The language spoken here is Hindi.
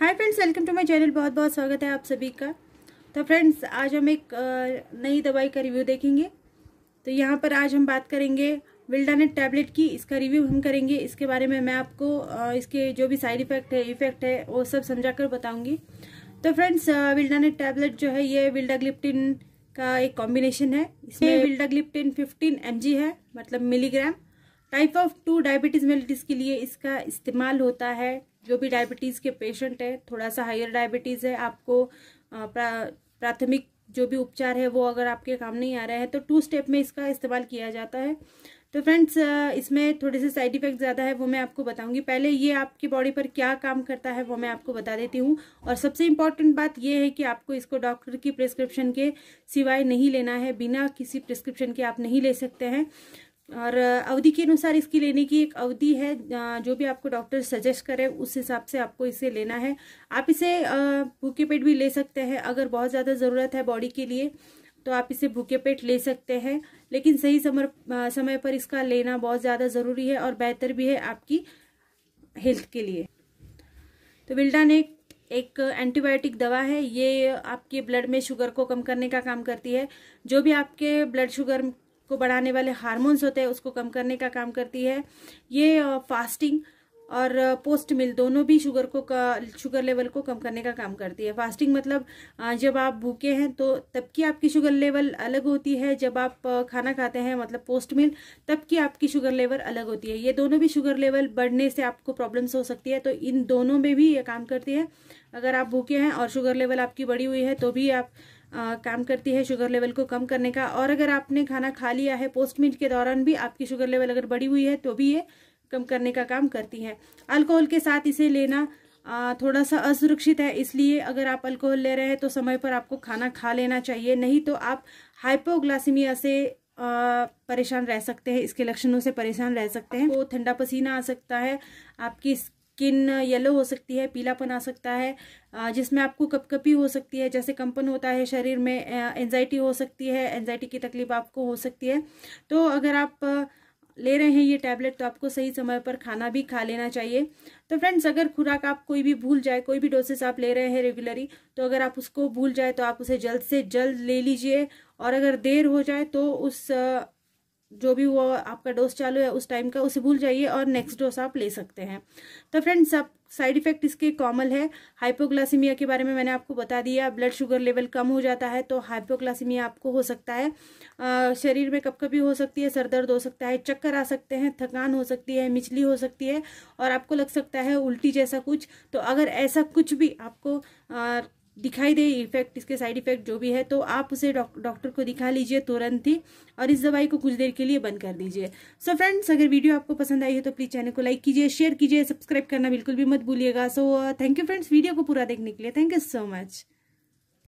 hi friends welcome to my channel बहुत बहुत स्वागत है आप सभी का तो फ्रेंड्स आज हम एक नई दवाई का रिव्यू देखेंगे तो यहाँ पर आज हम बात करेंगे विल्डानेट टैबलेट की इसका रिव्यू हम करेंगे इसके बारे में मैं आपको इसके जो भी साइड इफेक्ट है इफेक्ट है वो सब समझा कर बताऊँगी तो फ्रेंड्स विल्डानेट टैबलेट जो है ये विल्डाग्लिप्टिन का एक कॉम्बिनेशन है इसमें विल्डाग्लिप्टिन फिफ्टीन एम है मतलब milligram type of two diabetes mellitus के लिए इसका इस्तेमाल होता है जो भी डायबिटीज़ के पेशेंट हैं थोड़ा सा हायर डायबिटीज़ है आपको प्राथमिक जो भी उपचार है वो अगर आपके काम नहीं आ रहा है तो टू स्टेप में इसका इस्तेमाल किया जाता है तो फ्रेंड्स इसमें थोड़े से साइड इफ़ेक्ट ज़्यादा है वो मैं आपको बताऊंगी पहले ये आपकी बॉडी पर क्या काम करता है वो मैं आपको बता देती हूँ और सबसे इम्पॉर्टेंट बात ये है कि आपको इसको डॉक्टर की प्रिस्क्रिप्शन के सिवाय नहीं लेना है बिना किसी प्रिस्क्रिप्शन के आप नहीं ले सकते हैं और अवधि के अनुसार इसकी लेने की एक अवधि है जो भी आपको डॉक्टर सजेस्ट करे उस हिसाब से आपको इसे लेना है आप इसे भूखे पेट भी ले सकते हैं अगर बहुत ज़्यादा ज़रूरत है बॉडी के लिए तो आप इसे भूखे पेट ले सकते हैं लेकिन सही समर समय पर इसका लेना बहुत ज़्यादा ज़रूरी है और बेहतर भी है आपकी हेल्थ के लिए तो विल्डान एक एक एंटीबायोटिक दवा है ये आपके ब्लड में शुगर को कम करने का काम करती है जो भी आपके ब्लड शुगर को बढ़ाने वाले हार्मोन्स होते हैं उसको कम करने का काम करती है ये फास्टिंग और पोस्ट मिल दोनों भी शुगर को शुगर लेवल को कम करने का काम करती है फास्टिंग मतलब जब आप भूखे हैं तो तब की आपकी शुगर लेवल अलग होती है जब आप खाना खाते हैं मतलब पोस्ट मिल तब की आपकी शुगर लेवल अलग होती है ये दोनों भी शुगर लेवल बढ़ने से आपको प्रॉब्लम्स हो सकती है तो इन दोनों में भी ये काम करती है अगर आप भूखे हैं और शुगर लेवल आपकी बढ़ी हुई है तो भी आप आ, काम करती है शुगर लेवल को कम करने का और अगर आपने खाना खा लिया है पोस्ट मील के दौरान भी आपकी शुगर लेवल अगर बढ़ी हुई है तो भी ये कम करने का काम करती है अल्कोहल के साथ इसे लेना आ, थोड़ा सा असुरक्षित है इसलिए अगर आप अल्कोहल ले रहे हैं तो समय पर आपको खाना खा लेना चाहिए नहीं तो आप हाइपोग्लासीमिया से परेशान रह सकते हैं इसके लक्षणों से परेशान रह सकते हैं वो ठंडा पसीना आ सकता है आपकी स्किन येलो हो सकती है पीलापन आ सकता है जिसमें आपको कपकपी हो सकती है जैसे कंपन होता है शरीर में एनजाइटी हो सकती है एनजाइटी की तकलीफ आपको हो सकती है तो अगर आप ले रहे हैं ये टैबलेट तो आपको सही समय पर खाना भी खा लेना चाहिए तो फ्रेंड्स अगर खुराक आप कोई भी भूल जाए कोई भी डोसेस आप ले रहे हैं रेगुलरली तो अगर आप उसको भूल जाए तो आप उसे जल्द से जल्द ले लीजिए और अगर देर हो जाए तो उस जो भी वो आपका डोज चालू है उस टाइम का उसे भूल जाइए और नेक्स्ट डोज आप ले सकते हैं तो फ्रेंड्स आप साइड इफेक्ट इसके कॉमन है हाइपोग्लासीमिया के बारे में मैंने आपको बता दिया ब्लड शुगर लेवल कम हो जाता है तो हाइपोग्लासीमिया आपको हो सकता है आ, शरीर में कभी हो सकती है सर दर्द हो सकता है चक्कर आ सकते हैं थकान हो सकती है मिचली हो सकती है और आपको लग सकता है उल्टी जैसा कुछ तो अगर ऐसा कुछ भी आपको आ, दिखाई दे इफेक्ट इसके साइड इफेक्ट जो भी है तो आप उसे डॉक्टर को दिखा लीजिए तुरंत ही और इस दवाई को कुछ देर के लिए बंद कर दीजिए सो फ्रेंड्स अगर वीडियो आपको पसंद आई है तो प्लीज़ चैनल को लाइक कीजिए शेयर कीजिए सब्सक्राइब करना बिल्कुल भी मत भूलिएगा so thank you friends video को पूरा देखने के लिए थैंक यू सो मच